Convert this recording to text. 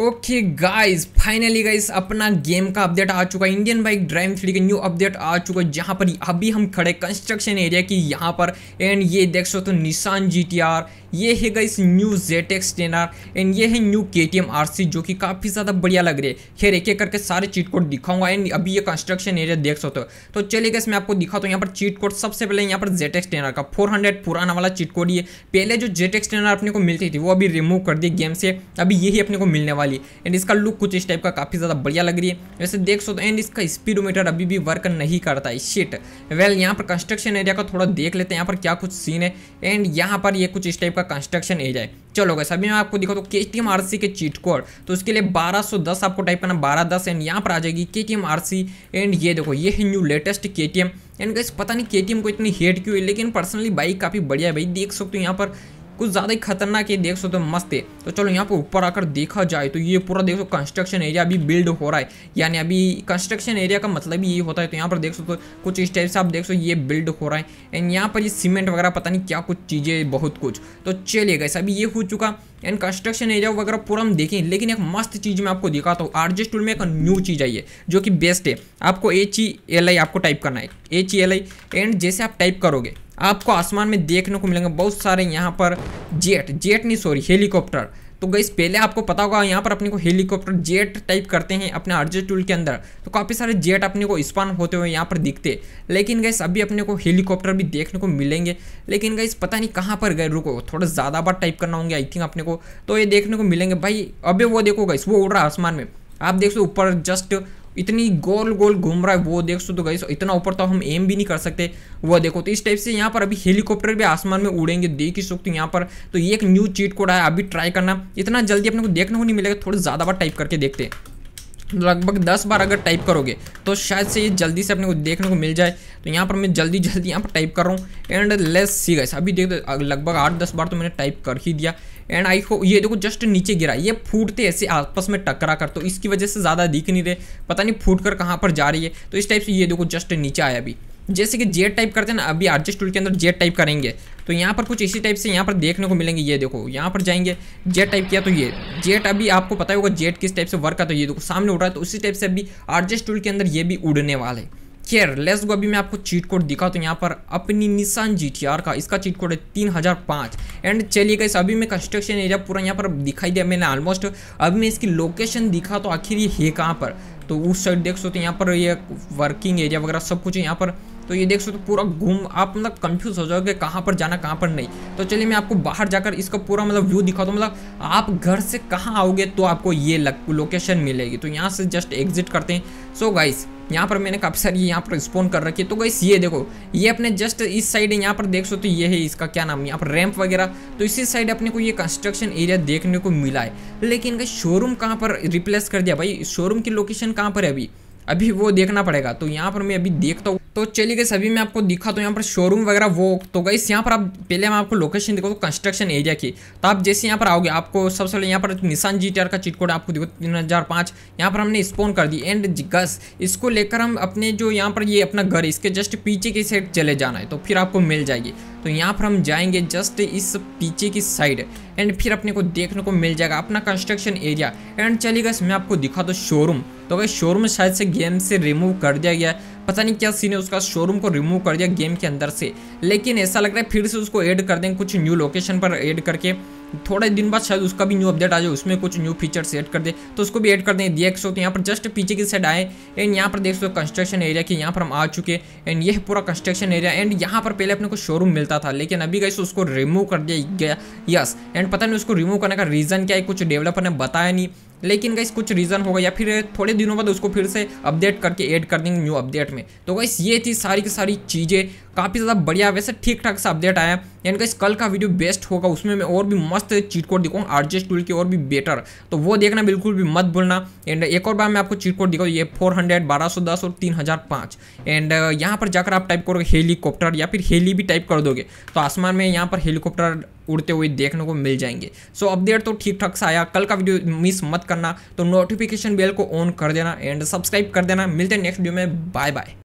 okay guys finally guys अपना game का update आ चुका है इंडियन बाइक ड्राइविंग थ्री का न्यू अपडेट आ चुका है जहाँ पर अभी हम खड़े कंस्ट्रक्शन एरिया की यहाँ पर एंड ये देख सकते हो निशान जी टी आर ये है guys new jet X ten R and ये है न्यू के टी एम आर सी जो कि काफ़ी ज़्यादा बढ़िया लग रही है खैर एक एक करके सारे चीट कोड दिखाऊंगा एंड अभी ये कंस्ट्रक्शन एरिया देख सकते हो तो चलिए गाइस मैं आपको दिखाता हूँ यहाँ पर चीट कोड सबसे पहले यहाँ पर जेट एक्स टेन आर का फोर हंड्रेड पुराना वाला चीट कोड ये पहले जो जेट एक्स टेन आर अपने को मिलती थी वो अभी रिमूव कर दी गेम से अभी यही अपने को मिलने वाली वाली एंड इसका लुक कुछ इस टाइप का काफ़ी ज़्यादा बढ़िया लग रही है वैसे देख सो एंड इसका स्पीडोमीटर अभी भी वर्क नहीं करता है शिट वेल यहाँ पर कंस्ट्रक्शन एरिया का थोड़ा देख लेते हैं यहाँ पर क्या कुछ सीन है एंड यहाँ पर ये कुछ इस टाइप का कंस्ट्रक्शन एरिया है चलो गए सभी मैं आपको दिखा तो के टी एम आर सी के चीट कोड तो उसके लिए 1210 आपको टाइप करना 1210 एंड यहाँ पर आ जाएगी K T M R C and ये देखो ये है new latest K T M and guys पता नहीं के टी एम को इतनी हेट क्यों है लेकिन पर्सनली बाइक काफ़ी बढ़िया है भाई देख सकते हो यहाँ पर कुछ ज़्यादा ही खतरनाक ये देख सो तो मस्त है तो चलो यहाँ पर ऊपर आकर देखा जाए तो ये पूरा देख सो कंस्ट्रक्शन एरिया अभी बिल्ड हो रहा है यानी अभी कंस्ट्रक्शन एरिया का मतलब ये होता है तो यहाँ पर देख सकते तो कुछ इस टाइप से आप देख सो ये बिल्ड हो रहा है एंड यहाँ पर ये सीमेंट वगैरह पता नहीं क्या कुछ चीज़ें बहुत कुछ तो चलिए गए अभी ये हो चुका एंड कंस्ट्रक्शन एरिया वगैरह पूरा हम देखें लेकिन एक मस्त चीज़ मैं आपको दिखाता हूँ आर टूल में एक न्यू चीज़ आई है जो कि बेस्ट है आपको एच ई एल आई आपको टाइप करना है H E L I and जैसे आप टाइप करोगे आपको आसमान में देखने को मिलेंगे बहुत सारे यहाँ पर जेट जेट नहीं सॉरी हेलीकॉप्टर तो गई पहले आपको पता होगा यहाँ पर अपने को हेलीकॉप्टर जेट टाइप करते हैं अपने आर्जे टूल के अंदर तो काफ़ी सारे जेट अपने को स्पान होते हुए यहाँ पर दिखते लेकिन गई अभी अपने को हेलीकॉप्टर भी देखने को मिलेंगे लेकिन गई पता नहीं कहाँ पर गए रुको थोड़ा ज़्यादा बार टाइप करना होंगे आई थिंक अपने को तो ये देखने को मिलेंगे भाई अभी वो देखो गई वो उड़ रहा आसमान में आप देख सो ऊपर जस्ट इतनी गोल गोल घूम रहा है वो देख सो तो गई इतना ऊपर तो हम एम भी नहीं कर सकते वो देखो तो इस टाइप से यहाँ पर अभी हेलीकॉप्टर भी आसमान में उड़ेंगे देख ही सकते यहाँ पर तो ये एक न्यू चीट कोड है अभी ट्राई करना इतना जल्दी अपने को देखने को नहीं मिलेगा थोड़ा ज़्यादा बार टाइप करके देखते हैं लगभग दस बार अगर टाइप करोगे तो शायद से ये जल्दी से अपने को देखने को मिल जाए तो यहाँ पर मैं जल्दी जल्दी यहाँ पर टाइप कर रहा हूँ एंड लेस सी गैस अभी देख लगभग आठ दस बार तो मैंने टाइप कर ही दिया एंड आई हो ये देखो जस्ट नीचे गिरा ये फूटते ऐसे आपस में टकरा कर तो इसकी वजह से ज़्यादा दिख नहीं रहे पता नहीं फूट कर कहाँ पर जा रही है तो इस टाइप से ये देखो जस्ट नीचे आया अभी जैसे कि जेड टाइप करते हैं ना अभी आर्जेस्ट टूल के अंदर जेड टाइप करेंगे तो यहाँ पर कुछ इसी टाइप से यहाँ पर देखने को मिलेंगे ये देखो यहाँ पर जाएंगे जेट टाइप किया तो ये जेट अभी आपको पता होगा जेट किस टाइप से वर्क का तो ये देखो सामने उड़ रहा है तो उसी टाइप से अभी आर्जेस्ट टूल के अंदर ये भी उड़ने वाले हैं खैर लेस गो अभी मैं आपको चीट कोड दिखा तो यहाँ पर अपनी निशान जी का इसका चीट कोड है तीन हज़ार पाँच एंड चलिए गई अभी मैं कंस्ट्रक्शन एरिया पूरा यहाँ पर दिखाई दिया मैंने ऑलमोस्ट अभी मैं इसकी लोकेशन दिखा तो आखिर ये है कहाँ पर तो उस साइड देख सकते यहाँ पर ये वर्किंग एरिया वगैरह सब कुछ यहाँ पर तो ये देख सकते हो पूरा घूम आप मतलब कंफ्यूज हो जाओगे कहाँ पर जाना कहाँ पर नहीं तो चलिए मैं आपको बाहर जाकर इसका पूरा मतलब व्यू दिखाता हूँ मतलब आप घर से कहाँ आओगे तो आपको ये लोकेशन मिलेगी तो यहाँ से जस्ट एग्जिट करते हैं सो गाइस यहाँ पर मैंने काफ़ी सारी यहाँ पर रिस्पॉन्ड कर रखी है तो गाइस ये देखो ये अपने जस्ट इस साइड यहाँ पर देख सकते तो ये है इसका क्या नाम यहाँ पर रैंप वगैरह तो इसी साइड अपने को ये कंस्ट्रक्शन एरिया देखने को मिला है लेकिन गाइस शोरूम कहाँ पर रिप्लेस कर दिया भाई शोरूम की लोकेशन कहाँ पर है अभी अभी वो देखना पड़ेगा तो यहाँ पर मैं अभी देखता हूँ तो चलिए गई अभी मैं आपको दिखा तो यहाँ पर शोरूम वगैरह वो तो गई यहाँ पर आप पहले मैं आपको लोकेशन दिखा तो कंस्ट्रक्शन एरिया की तो आप जैसे यहाँ पर आओगे आपको सबसे पहले यहाँ पर निशान जी का चिटकोड कोड आपको देखो तीन हज़ार पाँच यहाँ पर हमने स्पोन कर दी एंड गस इसको लेकर हम अपने जो यहाँ पर ये अपना घर इसके जस्ट पीछे की साइड चले जाना है तो फिर आपको मिल जाएगी तो यहाँ पर हम जाएंगे जस्ट इस पीछे की साइड एंड फिर अपने को देखने को मिल जाएगा अपना कंस्ट्रक्शन एरिया एंड चलिए गस मैं आपको दिखा तो शोरूम तो भाई शोरूम शायद से गेम से रिमूव कर दिया गया पता नहीं क्या सीन है उसका शोरूम को रिमूव कर दिया गेम के अंदर से लेकिन ऐसा लग रहा है फिर से उसको ऐड कर दें कुछ न्यू लोकेशन पर ऐड करके थोड़े दिन बाद शायद उसका भी न्यू अपडेट आ जाए उसमें कुछ न्यू फीचर्स ऐड कर दे तो उसको भी ऐड कर दें देख सकते हो तो यहाँ पर जस्ट पीछे की साइड आए एंड यहाँ पर देख सकते हो कंस्ट्रक्शन एरिया की यहाँ पर हम आ चुके एंड यह पूरा कंस्ट्रक्शन एरिया एंड यहाँ पर पहले अपने को शोरूम मिलता था लेकिन अभी कैसे उसको रिमूव कर दिया गया यस एंड पता नहीं उसको रिमूव करने का रीज़न क्या है कुछ डेवलपर ने बताया नहीं लेकिन गाइस कुछ रीज़न होगा या फिर थोड़े दिनों बाद उसको फिर से अपडेट करके ऐड कर देंगे न्यू अपडेट में तो गाइस ये थी सारी की सारी चीज़ें काफ़ी ज़्यादा बढ़िया वैसे ठीक ठाक सा अपडेट आया एंड गाइस कल का वीडियो बेस्ट होगा उसमें मैं और भी मस्त चीट कोड दिखाऊंगा आरजेस टूल की और भी बेटर तो वो देखना बिल्कुल भी मत भूलना एंड एक और बार मैं आपको चीट कोड दिखाऊँ ये फोर हंड्रेड बारह सौ दस और तीन हज़ार पाँच एंड यहाँ पर जाकर आप टाइप करोगे हेलीकॉप्टर या फिर हेली भी टाइप कर दोगे तो आसमान में यहाँ पर हेलीकॉप्टर उड़ते हुए देखने को मिल जाएंगे सो so, अपडेट तो ठीक ठाक से आया कल का वीडियो मिस मत करना तो नोटिफिकेशन बेल को ऑन कर देना एंड सब्सक्राइब कर देना मिलते हैं नेक्स्ट वीडियो में बाय बाय